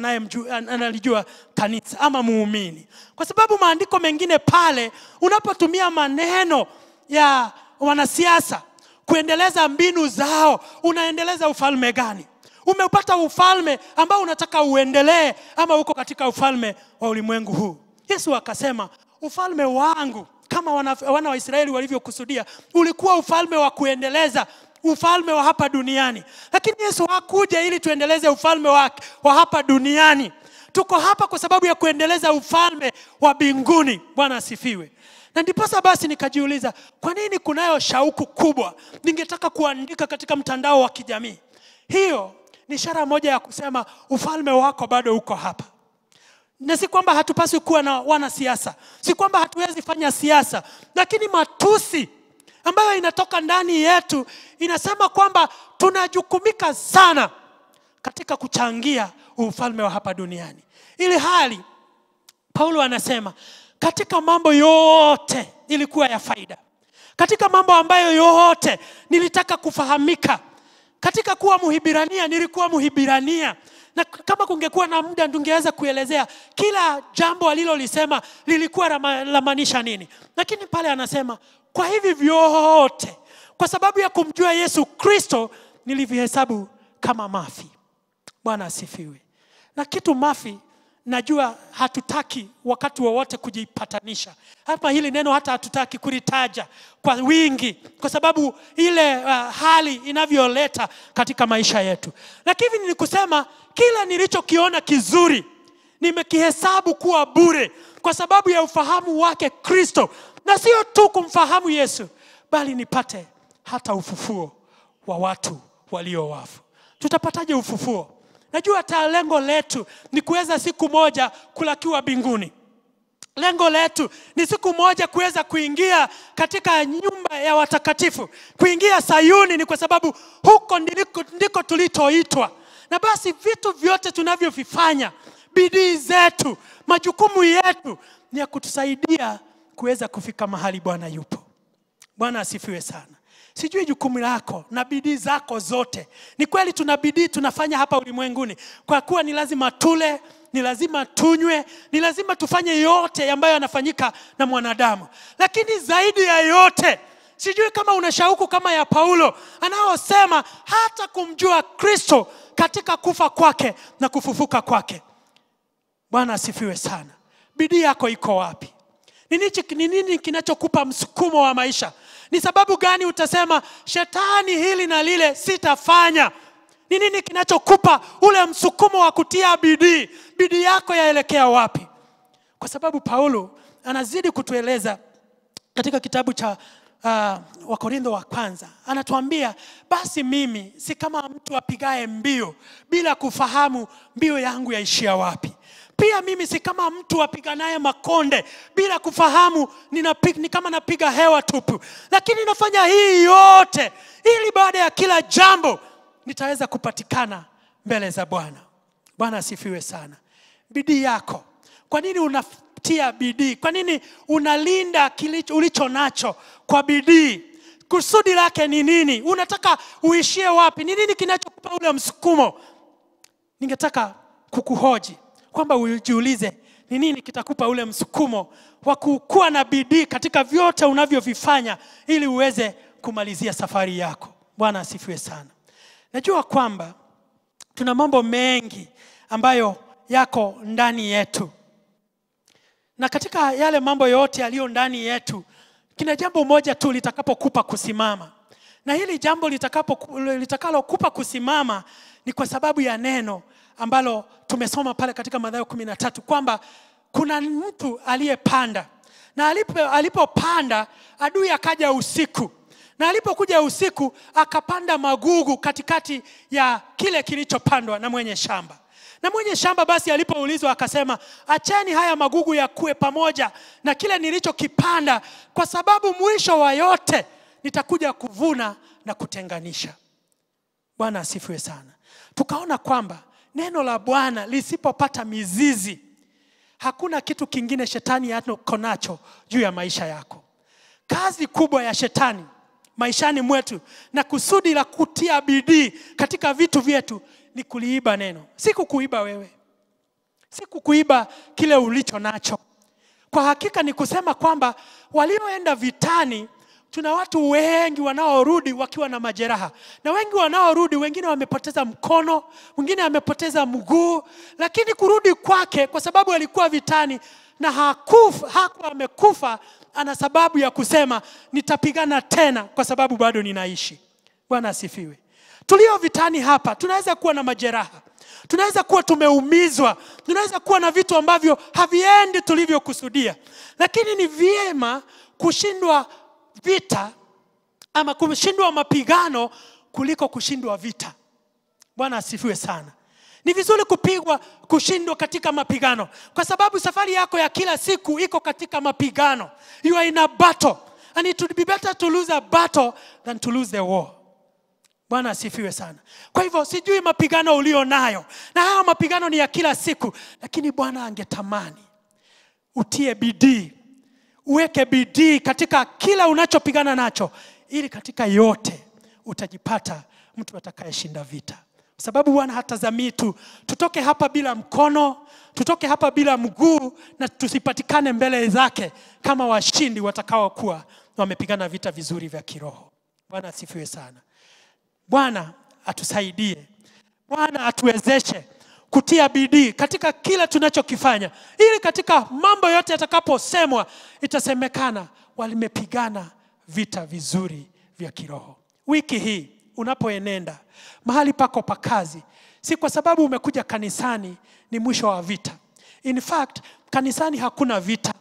analijua kanisa ama muumini, kwa sababu maandiko mengine pale, unapotumia maneno ya wanasiasa kuendeleza mbinu zao, unaendeleza ufalme gani? umepata ufalme ambao unataka uendelee ama uko katika ufalme wa ulimwengu huu yesu akasema ufalme wangu kama wana, wana wa israeli walivyokusudia ulikuwa ufalme wa kuendeleza ufalme wa hapa duniani lakini yesu hakuja ili tuendeleze ufalme wa, wa hapa duniani tuko hapa kwa sababu ya kuendeleza ufalme wa binguni bwana asifiwe na ndiposa basi nikajiuliza kwa nini kunayo shauku kubwa ningetaka kuandika katika mtandao wa kijamii hiyo ni ishara moja ya kusema ufalme wako bado uko hapa na si kwamba hatupaswi kuwa na wanasiasa si kwamba hatuwezi fanya siasa lakini matusi ambayo inatoka ndani yetu inasema kwamba tunajukumika sana katika kuchangia ufalme wa hapa duniani ili hali paulo anasema katika mambo yote ilikuwa ya faida katika mambo ambayo yote nilitaka kufahamika katika kuwa muhibirania nilikuwa muhibirania na kama kungekuwa na muda ndungeweza kuelezea kila jambo alilolisema lilikuwa lamaanisha nini lakini pale anasema kwa hivi vyote kwa sababu ya kumjua yesu kristo nilivihesabu kama mafi bwana asifiwe na kitu mafi najua hatutaki wakati wowote wa kujipatanisha hapa hili neno hata hatutaki kulitaja kwa wingi kwa sababu ile uh, hali inavyoleta katika maisha yetu lakini ni kusema kila nilichokiona kizuri nimekihesabu kuwa bure kwa sababu ya ufahamu wake kristo na sio tu kumfahamu yesu bali nipate hata ufufuo wa watu walio wafu tutapataje ufufuo Najua hata lengo letu ni kuweza siku moja kulakiwa binguni Lengo letu ni siku moja kuweza kuingia katika nyumba ya watakatifu. Kuingia Sayuni ni kwa sababu huko ndiko, ndiko tulitoitwa. Na basi vitu vyote tunavyovifanya, bidii zetu, majukumu yetu ni ya kutusaidia kuweza kufika mahali Bwana yupo. Bwana asifiwe sana sijui jukumu lako na bidii zako zote. Ni kweli tuna bidii tunafanya hapa ulimwenguni, kwa kuwa ni lazima tule, ni lazima tunywe, ni lazima tufanye yote ambayo yanafanyika na mwanadamu, lakini zaidi ya yote sijui kama una shauku kama ya Paulo anaosema hata kumjua Kristo katika kufa kwake na kufufuka kwake. Bwana asifiwe sana. Bidii yako iko wapi? Ni nini kinachokupa msukumo wa maisha? Ni sababu gani utasema shetani hili na lile sitafanya? Ni nini kinachokupa ule msukumo wa kutia bidii? Bidii yako yaelekea wapi? Kwa sababu Paulo anazidi kutueleza katika kitabu cha uh, Wakorintho wa kwanza, anatuambia basi mimi si kama mtu apigaye mbio bila kufahamu mbio yangu yaishia wapi pia mimi si kama mtu apiganaye makonde bila kufahamu ni kama napiga hewa tupu, lakini nafanya hii yote ili baada ya kila jambo nitaweza kupatikana mbele za Bwana. Bwana asifiwe sana. Bidii yako, kwa nini unatia bidii? Kwa nini unalinda kilicho ulicho nacho kwa bidii? Kusudi lake ni nini? Unataka uishie wapi? Ni nini kinachokupa ule msukumo? Ningetaka kukuhoji kwamba ujiulize ni nini kitakupa ule msukumo wa kukuwa na bidii katika vyote unavyovifanya ili uweze kumalizia safari yako bwana asifiwe sana najua kwamba tuna mambo mengi ambayo yako ndani yetu na katika yale mambo yote yaliyo ndani yetu kina jambo moja tu litakapokupa kusimama na hili jambo litakalokupa kusimama ni kwa sababu ya neno ambalo tumesoma pale katika Mathayo kumi na tatu kwamba kuna mtu aliyepanda na alipopanda alipo, adui akaja usiku na alipokuja usiku akapanda magugu katikati ya kile kilichopandwa na mwenye shamba na mwenye shamba basi alipoulizwa akasema acheni haya magugu yakuwe pamoja na kile nilichokipanda kwa sababu mwisho wa yote nitakuja kuvuna na kutenganisha bwana asifiwe sana tukaona kwamba neno la Bwana lisipopata mizizi, hakuna kitu kingine shetani ako nacho juu ya maisha yako. Kazi kubwa ya shetani maishani mwetu na kusudi la kutia bidii katika vitu vyetu ni kuliiba neno, si kukuiba wewe, si kukuiba kile ulicho nacho. Kwa hakika ni kusema kwamba walioenda vitani tuna watu wengi wanaorudi wakiwa na majeraha na wengi wanaorudi wengine wamepoteza mkono wengine wamepoteza mguu lakini kurudi kwake kwa sababu alikuwa vitani na hakufa, hakuwa amekufa ana sababu ya kusema nitapigana tena kwa sababu bado ninaishi bwana asifiwe tulio vitani hapa tunaweza kuwa na majeraha tunaweza kuwa tumeumizwa tunaweza kuwa na vitu ambavyo haviendi tulivyokusudia lakini ni vyema kushindwa vita ama kushindwa mapigano kuliko kushindwa vita bwana asifiwe sana ni vizuri kupigwa kushindwa katika mapigano kwa sababu safari yako ya kila siku iko katika mapigano you are in a battle and it would be better to lose a battle than to lose the war bwana asifiwe sana kwa hivyo sijui mapigano ulio nayo na haya mapigano ni ya kila siku lakini bwana angetamani utie bidii uweke bidii katika kila unachopigana nacho ili katika yote utajipata mtu atakayeshinda vita kwa sababu bwana hatazamii tu tutoke hapa bila mkono tutoke hapa bila mguu na tusipatikane mbele zake kama washindi watakaokuwa wamepigana vita vizuri vya kiroho bwana asifiwe sana bwana atusaidie bwana atuwezeshe kutia bidii katika kila tunachokifanya, ili katika mambo yote yatakaposemwa itasemekana walimepigana vita vizuri vya kiroho. Wiki hii unapoenenda mahali pako pa kazi, si kwa sababu umekuja kanisani ni mwisho wa vita. In fact, kanisani hakuna vita.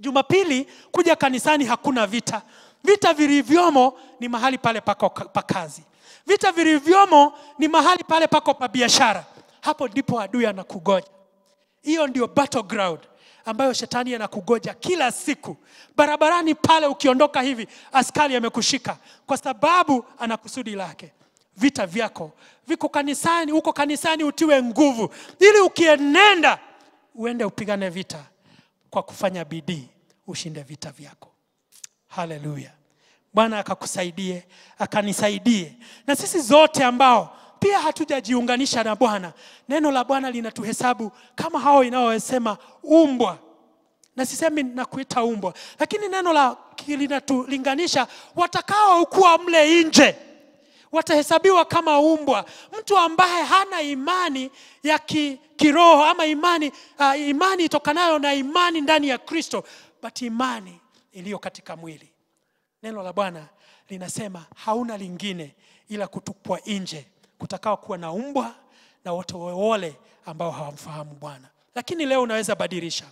Jumapili kuja kanisani hakuna vita. Vita vilivyomo ni mahali pale pako pa kazi. Vita vilivyomo ni mahali pale pako pa biashara hapo ndipo adui anakugoja. Hiyo ndio battleground ambayo shetani anakugoja kila siku. Barabarani pale ukiondoka hivi, askari amekushika kwa sababu ana kusudi lake. Vita vyako viko kanisani, huko kanisani utiwe nguvu, ili ukienenda uende upigane vita kwa kufanya bidii, ushinde vita vyako. Haleluya! Bwana akakusaidie, akanisaidie na sisi zote ambao pia hatujajiunganisha na bwana neno la bwana linatuhesabu kama hao inaowesema umbwa na sisemi nakuita umbwa lakini neno la linatulinganisha watakaokuwa mle nje watahesabiwa kama umbwa mtu ambaye hana imani ya ki, kiroho ama imani uh, imani itokanayo na imani ndani ya kristo but imani iliyo katika mwili neno la bwana linasema hauna lingine ila kutupwa nje kutakao kuwa na umbwa na watowewole ambao hawamfahamu Bwana. Lakini leo unaweza badilisha,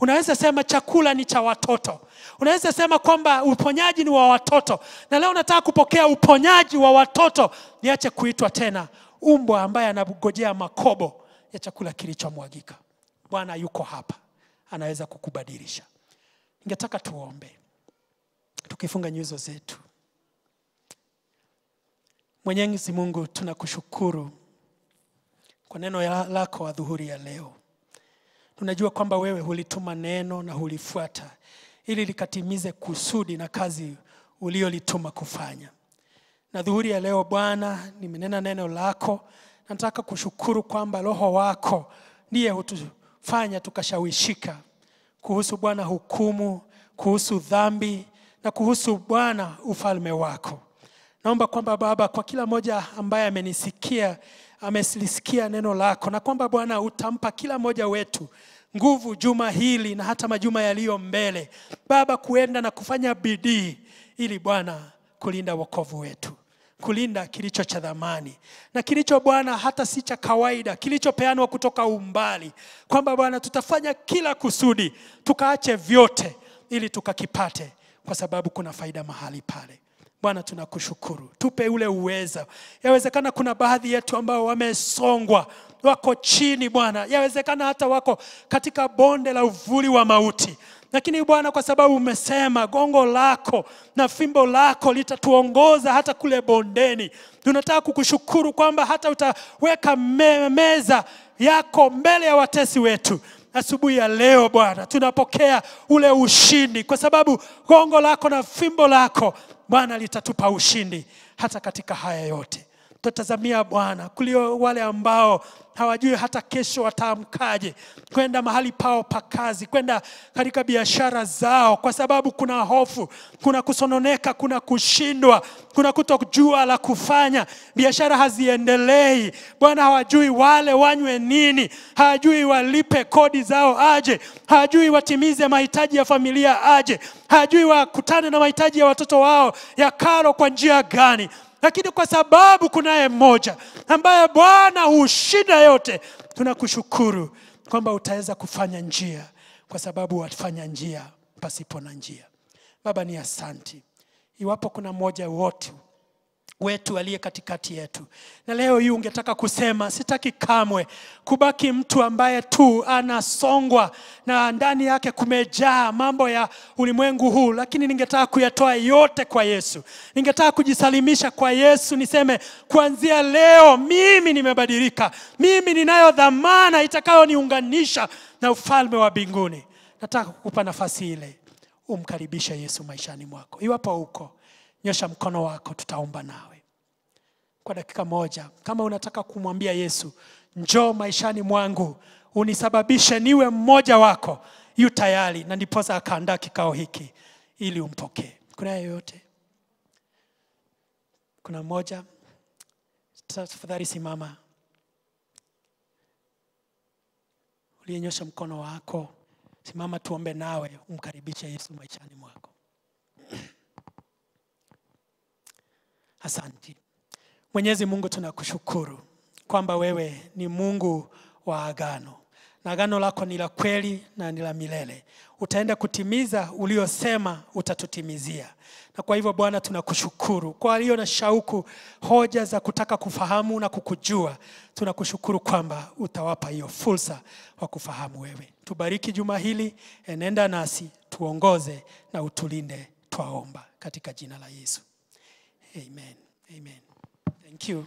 unaweza sema chakula ni cha watoto, unaweza sema kwamba uponyaji ni wa watoto, na leo nataka kupokea uponyaji wa watoto, niache kuitwa tena umbwa ambaye anagojea makobo ya chakula kilichomwagika. Bwana yuko hapa, anaweza kukubadilisha. Ningetaka tuombe tukifunga nyuso zetu. Mwenyezi Mungu, tunakushukuru kwa neno ya lako adhuhuri ya leo. Tunajua kwamba wewe hulituma neno na hulifuata ili likatimize kusudi na kazi uliolituma kufanya. Na dhuhuri ya leo Bwana, nimenena neno lako. Nataka kushukuru kwamba Roho wako ndiye hutufanya tukashawishika kuhusu Bwana hukumu, kuhusu dhambi na kuhusu Bwana ufalme wako. Naomba kwamba Baba, kwa kila mmoja ambaye amenisikia, amelisikia neno lako, na kwamba Bwana utampa kila mmoja wetu nguvu juma hili na hata majuma yaliyo mbele, Baba, kuenda na kufanya bidii ili Bwana kulinda wokovu wetu kulinda kilicho cha dhamani na kilicho Bwana hata si cha kawaida, kilichopeanwa kutoka umbali, kwamba Bwana tutafanya kila kusudi tukaache vyote ili tukakipate, kwa sababu kuna faida mahali pale. Bwana, tunakushukuru, tupe ule uweza. Yawezekana kuna baadhi yetu ambao wamesongwa, wako chini Bwana, yawezekana hata wako katika bonde la uvuli wa mauti, lakini Bwana, kwa sababu umesema gongo lako na fimbo lako litatuongoza hata kule bondeni, tunataka kukushukuru kwamba hata utaweka meza yako mbele ya watesi wetu asubuhi ya leo Bwana, tunapokea ule ushindi, kwa sababu gongo lako na fimbo lako Bwana litatupa ushindi hata katika haya yote tutatazamia Bwana. Kulio wale ambao hawajui hata kesho wataamkaje, kwenda mahali pao pa kazi, kwenda katika biashara zao, kwa sababu kuna hofu, kuna kusononeka, kuna kushindwa, kuna kutojua la kufanya, biashara haziendelei. Bwana, hawajui wale wanywe nini, hawajui walipe kodi zao aje, hawajui watimize mahitaji ya familia aje, hawajui wakutane na mahitaji ya watoto wao ya karo kwa njia gani lakini kwa sababu kunaye mmoja ambaye bwana hushinda yote tunakushukuru kwamba utaweza kufanya njia kwa sababu wafanya njia pasipo na njia baba ni asanti iwapo kuna mmoja wote wetu aliye katikati yetu. Na leo hii ungetaka kusema, sitaki kamwe kubaki mtu ambaye tu anasongwa na ndani yake kumejaa mambo ya ulimwengu huu, lakini ningetaka kuyatoa yote kwa Yesu. Ningetaka kujisalimisha kwa Yesu, niseme kuanzia leo mimi nimebadilika, mimi ninayo dhamana itakayoniunganisha na ufalme wa mbinguni. Nataka kukupa nafasi ile, umkaribishe Yesu maishani mwako, iwapo uko nyosha mkono wako tutaomba nawe kwa dakika moja kama unataka kumwambia yesu njoo maishani mwangu unisababishe niwe mmoja wako yu tayari na ndiposa akaandaa kikao hiki ili umpokee kuna yeyote kuna mmoja tafadhali simama uliyenyosha mkono wako simama tuombe nawe umkaribishe yesu maishani mwako Asanti Mwenyezi Mungu, tunakushukuru kwamba wewe ni Mungu wa agano na agano lako ni la kweli na ni la milele. Utaenda kutimiza uliosema utatutimizia. Na kwa hivyo Bwana, tunakushukuru kwa walio na shauku, hoja za kutaka kufahamu na kukujua, tunakushukuru kwamba utawapa hiyo fursa wa kufahamu wewe. Tubariki juma hili, enenda nasi, tuongoze na utulinde, twaomba katika jina la Yesu. Amen. Amen. Thank you.